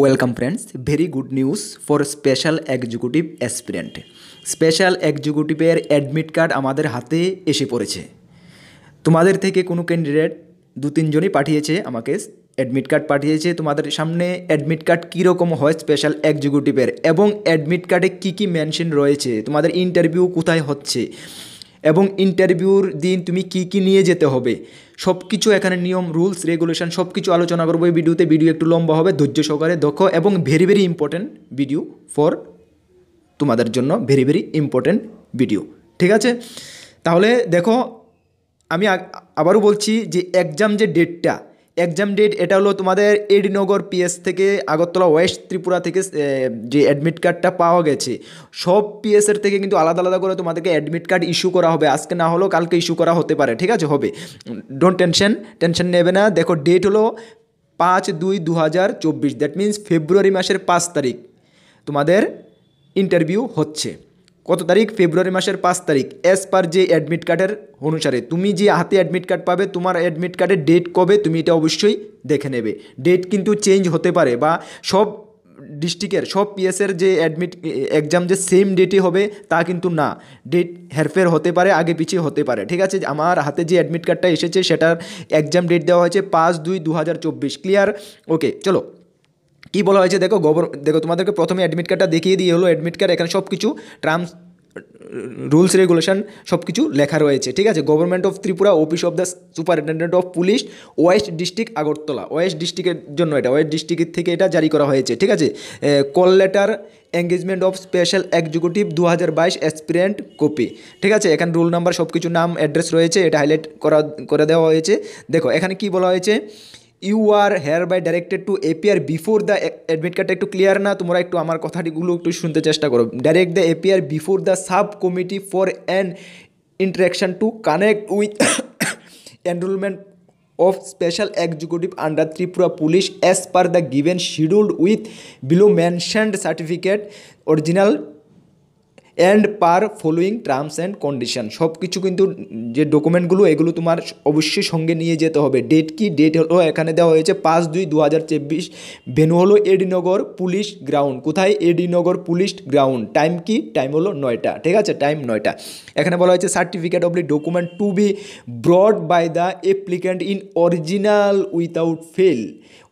welcome friends very good news for special executive aspirant special এক্সিকিউটিভের admit card আমাদের হাতে এসে পড়েছে তোমাদের থেকে কোনো ক্যান্ডিডেট দু তিনজনই পাঠিয়েছে আমাকে অ্যাডমিট কার্ড পাঠিয়েছে তোমাদের সামনে অ্যাডমিট কার্ড কীরকম হয় স্পেশাল এক্সিকিউটিভের এবং অ্যাডমিট কার্ডে কী কী মেনশন রয়েছে তোমাদের ইন্টারভিউ কোথায় হচ্ছে এবং ইন্টারভিউর দিন তুমি কি কি নিয়ে যেতে হবে সব কিছু এখানে নিয়ম রুলস রেগুলেশন সব কিছু আলোচনা করবো এই ভিডিওতে ভিডিও একটু লম্বা হবে ধৈর্য সহকারে দক্ষ এবং very very important video for তোমাদের জন্য ভেরি ভেরি ইম্পর্ট্যান্ট ভিডিও ঠিক আছে তাহলে দেখো আমি আবারও বলছি যে এক্সাম যে ডেটটা এক্সাম ডেট এটা হলো তোমাদের এডিনগর পিএস থেকে আগরতলা ওয়েস্ট ত্রিপুরা থেকে যে অ্যাডমিট কার্ডটা পাওয়া গেছে সব পিএসের থেকে কিন্তু আলাদা আলাদা করে তোমাদেরকে অ্যাডমিট কার্ড ইস্যু করা হবে আজকে না হলেও কালকে ইস্যু করা হতে পারে ঠিক আছে হবে ডোন্ট টেনশন টেনশন নেবে না দেখো ডেট হলো পাঁচ দুই দু হাজার চব্বিশ দ্যাট মিন্স ফেব্রুয়ারি মাসের পাঁচ তারিখ তোমাদের ইন্টারভিউ হচ্ছে কত তারিখ ফেব্রুয়ারি মাসের পাঁচ তারিখ অ্যাজ পার যে অ্যাডমিট কার্ডের অনুসারে তুমি যে হাতে অ্যাডমিট কার্ড পাবে তোমার অ্যাডমিট কার্ডের ডেট কবে তুমি এটা অবশ্যই দেখে নেবে ডেট কিন্তু চেঞ্জ হতে পারে বা সব ডিস্ট্রিক্টের সব পিএসের যে অ্যাডমিট এক্সাম যে সেম ডেটে হবে তা কিন্তু না ডেট হেরফের হতে পারে আগে পিছিয়ে হতে পারে ঠিক আছে আমার হাতে যে অ্যাডমিট কার্ডটা এসেছে সেটার এক্সাম ডেট দেওয়া হয়েছে পাঁচ দুই দু ক্লিয়ার ওকে চলো কি বলা হয়েছে দেখো গভর্ন দেখো তোমাদেরকে প্রথমে অ্যাডমিট কার্ডটা দেখিয়ে দিয়ে হলো অ্যাডমিট কার্ড এখানে সব কিছু ট্রান্স রুলস রেগুলেশন সব কিছু লেখা রয়েছে ঠিক আছে government of Tripura office of the superintendent of police west district Agartala west ডিস্ট্রিক্টের জন্য এটা ওয়েস্ট ডিস্ট্রিক্ট থেকে এটা জারি করা হয়েছে ঠিক আছে call letter engagement of special executive দু হাজার বাইশ কপি ঠিক আছে এখানে রুল নাম্বার সব কিছু নাম অ্যাড্রেস রয়েছে এটা হাইলাইট করা করে দেওয়া হয়েছে দেখো এখানে কি বলা হয়েছে you are hereby directed to appear before the admit কার্ডটা একটু ক্লিয়ার না তোমরা একটু আমার কথাটিগুলো একটু শুনতে চেষ্টা করো direct the appear before the sub committee for an interaction to connect with enrolment of special executive under Tripura police as per the given scheduled with below mentioned certificate original and per following terms and condition সব কিছু কিন্তু যে ডকুমেন্টগুলো এগুলো তোমার অবশ্যই সঙ্গে নিয়ে যেতে হবে ডেট কি ডেট হলো এখানে দেওয়া হয়েছে পাঁচ দুই দু হাজার চব্বিশ ভেনু হলো এডিনগর পুলিশ গ্রাউন্ড কোথায় এডিনগর পুলিশ গ্রাউন্ড টাইম কি টাইম হলো নয়টা ঠিক আছে টাইম নয়টা এখানে বলা হয়েছে certificate of the document to be brought by the applicant in original without fail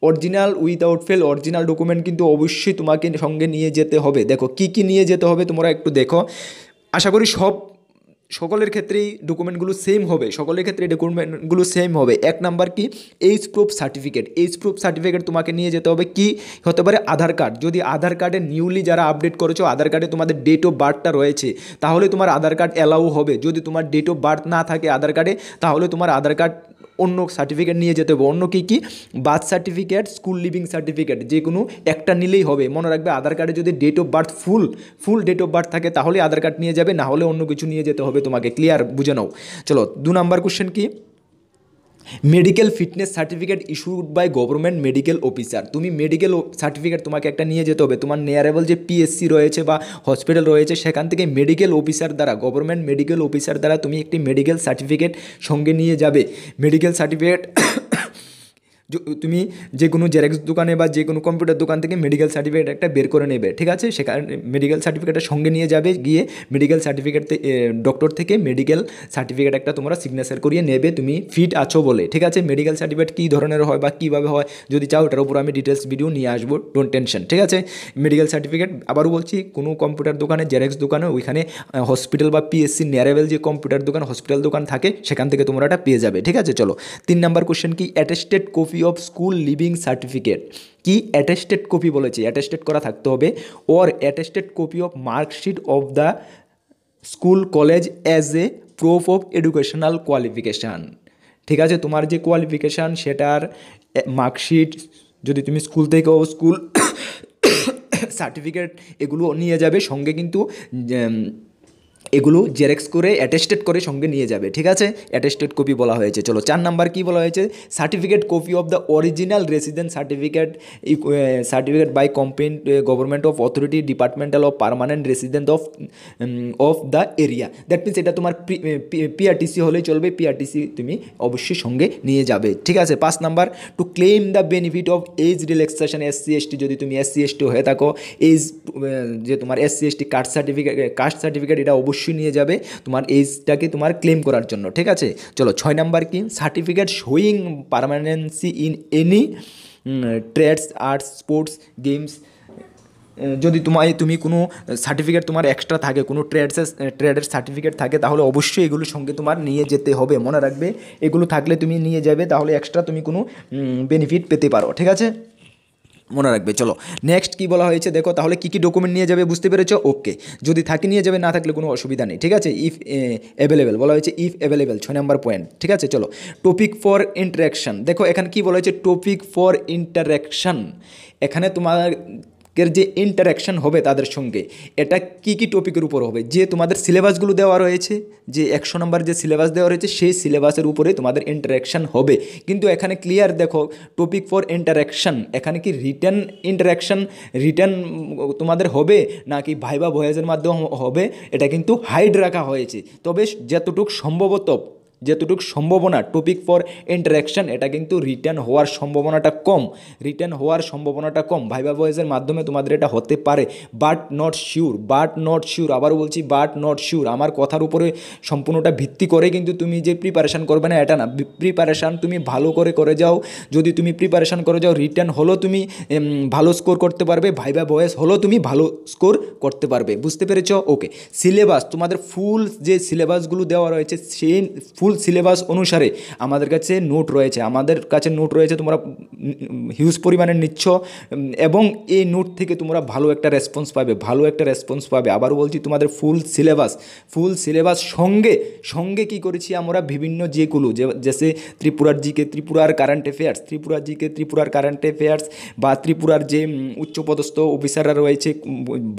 original without fail original document কিন্তু অবশ্যই তোমাকে সঙ্গে নিয়ে যেতে হবে দেখো কি কি নিয়ে যেতে হবে তোমরা একটু দেখো আশা করি সব সকলের ক্ষেত্রেই ডকুমেন্টগুলো সেম হবে সকলের ক্ষেত্রে ডকুমেন্টগুলো সেম হবে এক নাম্বার কি age proof certificate age proof certificate তোমাকে নিয়ে যেতে হবে কি হতে পারে আধার কার্ড যদি আধার কার্ডে নিউলি যারা আপডেট করেছো আধার কার্ডে তোমাদের ডেট অফ বার্থটা রয়েছে তাহলে তোমার আধার কার্ড অ্যালাউ হবে যদি তোমার ডেট অফ বার্থ না থাকে আধার কার্ডে তাহলে তোমার আধার কার্ড অন্য সার্টিফিকেট নিয়ে যেতে হবে অন্য কী কী birth certificate school leaving certificate যে কোনো একটা নিলেই হবে মনে রাখবে আধার কার্ডে যদি date of birth full full date of birth থাকে তাহলে আধার কার্ড নিয়ে যাবে না হলে অন্য কিছু নিয়ে যেতে হবে তোমাকে ক্লিয়ার বুঝে নাও চলো দু নাম্বার কোশ্চেন কি medical fitness certificate issued by government medical officer তুমি মেডিকেল সার্টিফিকেট তোমাকে একটা নিয়ে যেতে হবে তোমার নিয়ারেবল যে পিএসসি রয়েছে বা হসপিটাল রয়েছে সেখান থেকে মেডিকেল অফিসার দ্বারা গভর্নমেন্ট মেডিকেল অফিসার দ্বারা তুমি একটি মেডিকেল সার্টিফিকেট সঙ্গে নিয়ে যাবে মেডিকেল সার্টিফিকেট তুমি যে কোনো জেরক্স দোকানে বা যে কোনো কম্পিউটার দোকান থেকে মেডিকেল সার্টিফিকেট একটা বের করে নেবে ঠিক আছে সেখানে মেডিকেল সার্টিফিকেটটা সঙ্গে নিয়ে যাবে গিয়ে মেডিকেল সার্টিফিকেট ডক্টর থেকে মেডিকেল সার্টিফিকেট একটা তোমরা সিগনেচার করিয়ে নেবে তুমি ফিট আছো বলে ঠিক আছে মেডিকেল সার্টিফিকেট কী ধরনের হয় বা কীভাবে হয় যদি চাও ওটার উপর আমি ডিটেলস ভিডিও নিয়ে আসবো ডোন টেনশন ঠিক আছে মেডিকেল সার্টিফিকেট আবারও বলছি কোনো কম্পিউটার দোকানে জেরক্স দোকানে ওইখানে হসপিটাল বা পিএসসি নেয়ারেবেল যে কম্পিউটার দোকান হসপিটাল দোকান থাকে সেখান থেকে তোমরা এটা পেয়ে যাবে ঠিক আছে চলো তিন নাম্বার কোশ্চেন কি attested copy copy of school leaving certificate কি অ্যাটেস্টেড কপি বলেছে অ্যাটেস্টেড করা থাকতে হবে ওর attested copy of marksheet of the school college as a proof of educational qualification ঠিক আছে তোমার যে কোয়ালিফিকেশান সেটার মার্কশিট যদি তুমি স্কুল থেকেও স্কুল সার্টিফিকেট এগুলো নিয়ে যাবে সঙ্গে কিন্তু এগুলো জেরেক্স করে অ্যাটেস্টেড করে সঙ্গে নিয়ে যাবে ঠিক আছে অ্যাটেস্টেড কপি বলা হয়েছে চলো চার নাম্বার কি বলা হয়েছে certificate copy of the original resident certificate certificate by competent government of authority departmental of permanent resident of of the area that means এটা তোমার পিআরটিসি হলেই চলবে পিআরটিসি তুমি অবশ্যই সঙ্গে নিয়ে যাবে ঠিক আছে পাঁচ number to claim the benefit of age relaxation SC ST যদি তুমি এসসি এসটি হয়ে থাকো এজ যে তোমার SC ST caste certificate caste certificate এটা অবশ্যই অবশ্যই নিয়ে যাবে তোমার এইজটাকে তোমার ক্লেম করার জন্য ঠিক আছে চলো ছয় নাম্বার কি certificate showing permanency in any trades arts sports games যদি তোমায় তুমি কোনো সার্টিফিকেট তোমার এক্সট্রা থাকে কোনো ট্রেডসের ট্রেডের সার্টিফিকেট থাকে তাহলে অবশ্যই এগুলোর সঙ্গে তোমার নিয়ে যেতে হবে মনে রাখবে এগুলো থাকলে তুমি নিয়ে যাবে তাহলে এক্সট্রা তুমি কোনো বেনিফিট পেতে পারো ঠিক আছে মনে রাখবে চলো নেক্সট কি বলা হয়েছে দেখো তাহলে কী কী ডকুমেন্ট নিয়ে যাবে বুঝতে পেরেছো ওকে যদি থাকে নিয়ে যাবে না থাকলে কোনো অসুবিধা নেই ঠিক আছে ইফ অ্যাভেলেবেল বলা হয়েছে ইফ অ্যাভেলেবেল ছয় নম্বর পয়েন্ট ঠিক আছে চলো টপিক ফর ইন্টারাকশান দেখো এখানে কি বলা হয়েছে টপিক ফর ইন্টারাকশান এখানে তোমার এর যে ইন্টারাকশান হবে তাদের সঙ্গে এটা কি কি টপিকের উপর হবে যে তোমাদের সিলেবাসগুলো দেওয়া রয়েছে যে একশো নম্বর যে সিলেবাস দেওয়া রয়েছে সেই সিলেবাসের উপরে তোমাদের ইন্টারাকশান হবে কিন্তু এখানে ক্লিয়ার দেখো টপিক ফর ইন্টারাকশান এখানে কি রিটার্ন ইন্টারাকশান রিটার্ন তোমাদের হবে নাকি ভাইবা ভয়েসের মাধ্যমে হবে এটা কিন্তু হাইড রাখা হয়েছে তবে যতটুকু সম্ভবত যেতটুকু সম্ভাবনা টপিক ফর ইন্টারাকশান এটা কিন্তু রিটার্ন হওয়ার সম্ভাবনাটা কম রিটার্ন হওয়ার সম্ভাবনাটা কম ভাইবা ভয়েসের মাধ্যমে তোমাদের এটা হতে পারে but not sure but not sure আবার বলছি বাট নট শিওর আমার কথার উপরে সম্পূর্ণটা ভিত্তি করে কিন্তু তুমি যে প্রিপারেশান করবে না এটা না প্রিপারেশান তুমি ভালো করে করে যাও যদি তুমি প্রিপারেশান করে যাও রিটার্ন হলো তুমি ভালো স্কোর করতে পারবে ভাইবা ভয়েস হলো তুমি ভালো স্কোর করতে পারবে বুঝতে পেরেছ ওকে সিলেবাস তোমাদের ফুল যে সিলেবাসগুলো দেওয়া রয়েছে সেই ফুল সিলেবাস অনুসারে আমাদের কাছে নোট রয়েছে আমাদের কাছে নোট রয়েছে তোমরা হিউজ পরিমাণে নিচ্ছ এবং এই নোট থেকে তোমরা ভালো একটা রেসপন্স পাবে ভালো একটা রেসপন্স পাবে আবার বলছি তোমাদের ফুল সিলেবাস ফুল সিলেবাস সঙ্গে সঙ্গে কি করেছি আমরা বিভিন্ন যেগুলো যেসে ত্রিপুরার জিকে ত্রিপুরার কারেন্ট অ্যাফেয়ার্স ত্রিপুরার জিকে ত্রিপুরার কারেন্ট অ্যাফেয়ার্স বা ত্রিপুরার যে উচ্চপদস্থ অফিসাররা রয়েছে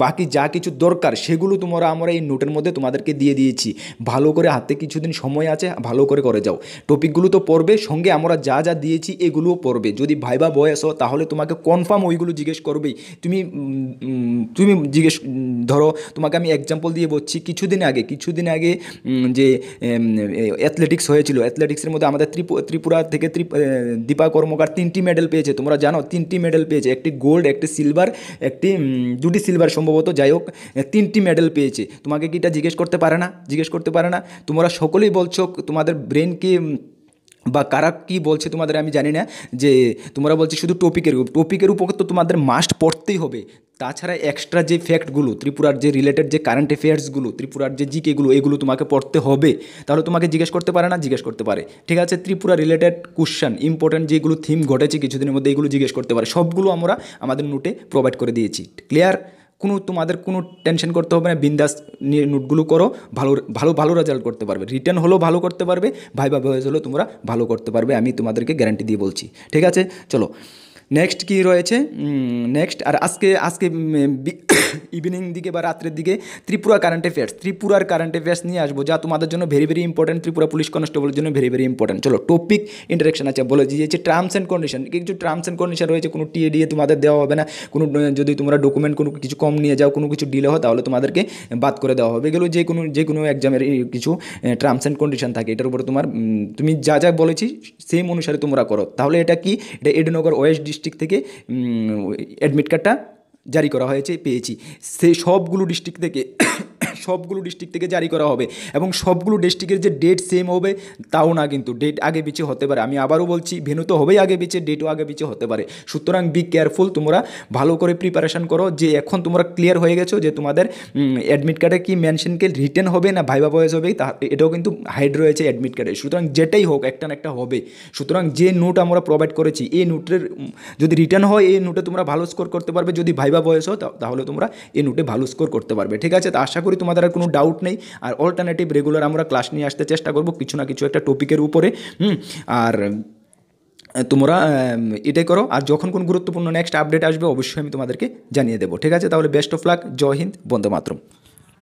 বাকি যা কিছু দরকার সেগুলো তোমরা আমরা এই নোটের মধ্যে তোমাদেরকে দিয়ে দিয়েছি ভালো করে হাতে কিছুদিন সময় আছে ভালো করে করে যাও টপিকগুলো তো পড়বে সঙ্গে আমরা যা যা দিয়েছি এগুলোও পড়বে যদি ভাইবা বয়স আসো তাহলে তোমাকে কনফার্ম ওইগুলো জিজ্ঞেস করবেই তুমি তুমি জিজ্ঞেস ধরো তোমাকে আমি এক্সাম্পল দিয়ে বলছি কিছুদিন আগে কিছুদিন আগে যে অ্যাথলেটিক্স হয়েছিল অ্যাথলেটিক্সের মধ্যে আমাদের ত্রিপুরা থেকে দীপা কর্মকার তিনটি মেডেল পেয়েছে তোমরা জানো তিনটি মেডেল পেয়েছে একটি গোল্ড একটি সিলভার একটি দুটি সিলভার সম্ভবত যাই হোক তিনটি মেডেল পেয়েছে তোমাকে কি এটা জিজ্ঞেস করতে পারে না জিজ্ঞেস করতে পারে না তোমরা সকলেই বলছো তোমাদের ব্রেনকে বা কারা কী বলছে তোমাদের আমি জানি না যে তোমরা বলছে শুধু টপিকের টপিকের উপর তো তোমাদের মাস্ট পড়তেই হবে তাছাড়া এক্সট্রা যে ফ্যাক্টগুলো ত্রিপুরার যে রিলেটেড যে কারেন্ট অ্যাফেয়ার্সগুলো ত্রিপুরার যে জিকেগুলো এগুলো তোমাকে পড়তে হবে তাহলে তোমাকে জিজ্ঞেস করতে পারে না জিজ্ঞেস করতে পারে ঠিক আছে ত্রিপুরা রিলেটেড কোশ্চান ইম্পর্ট্যান্ট যেগুলো থিম ঘটেছে কিছুদিনের মধ্যে এগুলো জিজ্ঞেস করতে পারে সবগুলো আমরা আমাদের নোটে প্রোভাইড করে দিয়েছি ক্লিয়ার কোনো তোমাদের কোনো টেনশন করতে হবে না বিন্দাস নিয়ে নোটগুলো করো ভালো ভালো ভালো রেজাল্ট করতে পারবে রিটার্ন হলেও ভালো করতে পারবে ভাইবা ভয়েস হলেও তোমরা ভালো করতে পারবে আমি তোমাদেরকে গ্যারান্টি দিয়ে বলছি ঠিক আছে চলো নেক্সট কি রয়েছে নেক্সট আর আজকে আজকে ইভিনিং দিকে বা রাত্রের দিকে ত্রিপুরা কারেন্ট অ্যাফেয়ার্স ত্রিপুরার কারেন্ট অ্যাফেয়ার্স নিয়ে আসবো যা তোমাদের জন্য very very important Tripura police কনস্টেবলের জন্য ভেরি ভেরি ইম্পর্টেন্ট চলো টপিক ইন্টারেকশন আছে বলে দিয়েছে টার্মস অ্যান্ড কন্ডিশন কিছু টার্মস অ্যান্ড কন্ডিশন রয়েছে কোনো টিএ ডিএ তোমাদের দেওয়া হবে না কোনো যদি তোমরা ডকুমেন্ট কোনো কিছু কম নিয়ে যাও কোনো কিছু ডিলে হয় তাহলে তোমাদেরকে বাদ করে দেওয়া হবে এগুলো যে কোনো যে কোনো এক্সামের কিছু টার্মস অ্যান্ড কন্ডিশন থাকে এটার উপরে তোমার তুমি যা যা বলেছি সেম অনুসারে তোমরা করো তাহলে এটা কি এটা এডনগর ওয়েস্ট ডিস্ট্রিক্ট থেকে অ্যাডমিট কার্ডটা জারি করা হয়েছে পেয়েছি সেই সবগুলো ডিস্ট্রিক্ট থেকে সবগুলো ডিস্ট্রিক্ট থেকে জারি করা হবে এবং সবগুলো ডিস্ট্রিক্টের যে ডেট সেম হবে তাও না কিন্তু ডেট আগে পিছিয়ে হতে পারে আমি আবারও বলছি ভেনু তো হবেই আগে পিছিয়ে ডেটও আগে পিছিয়ে হতে পারে সুতরাং বি কেয়ারফুল তোমরা ভালো করে প্রিপারেশান করো যে এখন তোমরা ক্লিয়ার হয়ে গেছো যে তোমাদের অ্যাডমিট কার্ডে কি মেনশনকে রিটার্ন হবে না ভাইবা বয়স হবে তা এটাও কিন্তু হাইড রয়েছে অ্যাডমিট কার্ডে সুতরাং যেটাই হোক একটা না একটা হবে সুতরাং যে নোট আমরা প্রোভাইড করেছি এই নোটের যদি রিটার্ন হয় এই নোটে তোমরা ভালো স্কোর করতে পারবে যদি ভাইবা বয়স হয় তাহলে তোমরা এই নোটে ভালো স্কোর করতে পারবে ঠিক আছে তো আশা করি তোমাদের আর কোনো ডাউট নেই আর অল্টারনেটিভ রেগুলার আমরা ক্লাস নিয়ে আসতে চেষ্টা করব কিছু না কিছু একটা টপিকের উপরে হুম আর তোমরা এটাই করো আর যখন কোন গুরুত্বপূর্ণ নেক্সট আপডেট আসবে অবশ্যই আমি তোমাদেরকে জানিয়ে দেবো ঠিক আছে তাহলে বেস্ট অফ লাক জয় হিন্দ বন্দে মাতরম